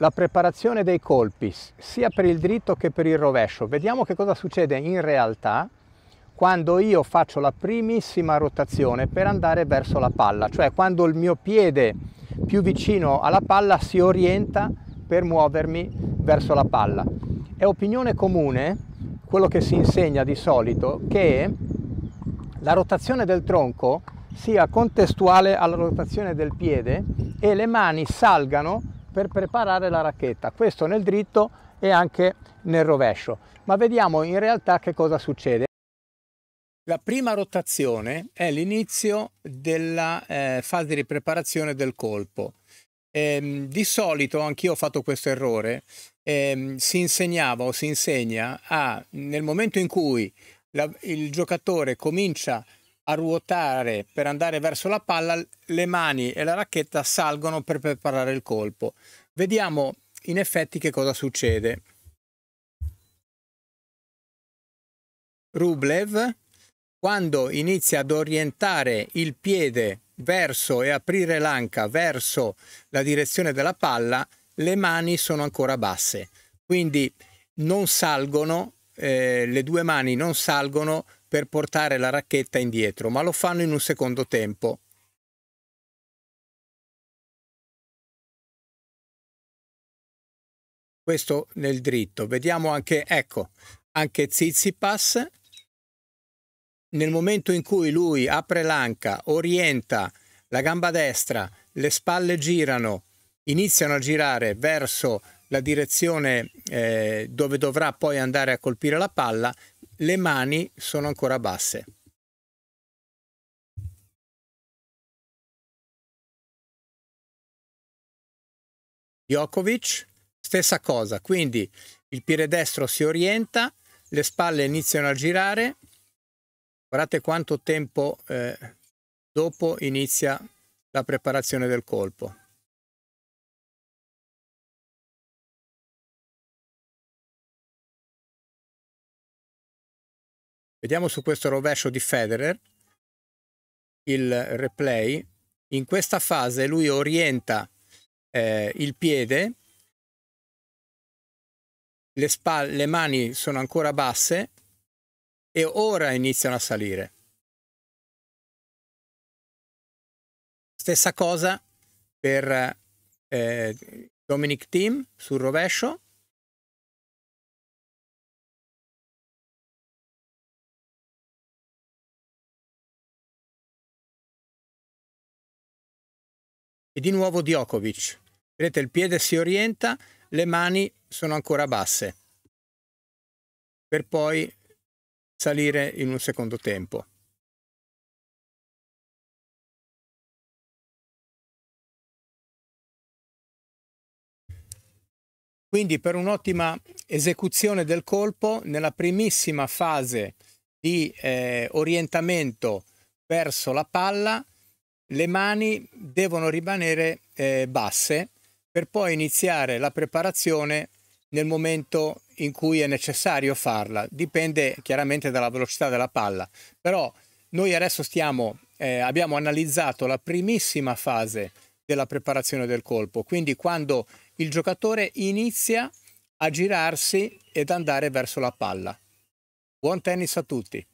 la preparazione dei colpi sia per il dritto che per il rovescio. Vediamo che cosa succede in realtà quando io faccio la primissima rotazione per andare verso la palla, cioè quando il mio piede più vicino alla palla si orienta per muovermi verso la palla. È opinione comune, quello che si insegna di solito, che la rotazione del tronco sia contestuale alla rotazione del piede e le mani salgano per preparare la racchetta, questo nel dritto e anche nel rovescio. Ma vediamo in realtà che cosa succede. La prima rotazione è l'inizio della eh, fase di preparazione del colpo. Ehm, di solito, anch'io ho fatto questo errore, ehm, si insegnava o si insegna a, nel momento in cui la, il giocatore comincia a a ruotare per andare verso la palla, le mani e la racchetta salgono per preparare il colpo. Vediamo in effetti che cosa succede. Rublev, quando inizia ad orientare il piede verso e aprire l'anca verso la direzione della palla, le mani sono ancora basse, quindi non salgono eh, le due mani non salgono per portare la racchetta indietro, ma lo fanno in un secondo tempo. Questo nel dritto. Vediamo anche, ecco, anche Zizipas nel momento in cui lui apre l'anca, orienta la gamba destra, le spalle girano, iniziano a girare verso la direzione eh, dove dovrà poi andare a colpire la palla, le mani sono ancora basse. Jokovic, stessa cosa, quindi il piede destro si orienta, le spalle iniziano a girare, guardate quanto tempo eh, dopo inizia la preparazione del colpo. Vediamo su questo rovescio di Federer il replay. In questa fase lui orienta eh, il piede, le, spalle, le mani sono ancora basse e ora iniziano a salire. Stessa cosa per eh, Dominic Team sul rovescio E di nuovo Djokovic. Vedete, il piede si orienta, le mani sono ancora basse, per poi salire in un secondo tempo. Quindi per un'ottima esecuzione del colpo nella primissima fase di eh, orientamento verso la palla le mani devono rimanere eh, basse per poi iniziare la preparazione nel momento in cui è necessario farla. Dipende chiaramente dalla velocità della palla, però noi adesso stiamo, eh, abbiamo analizzato la primissima fase della preparazione del colpo, quindi quando il giocatore inizia a girarsi ed andare verso la palla. Buon tennis a tutti!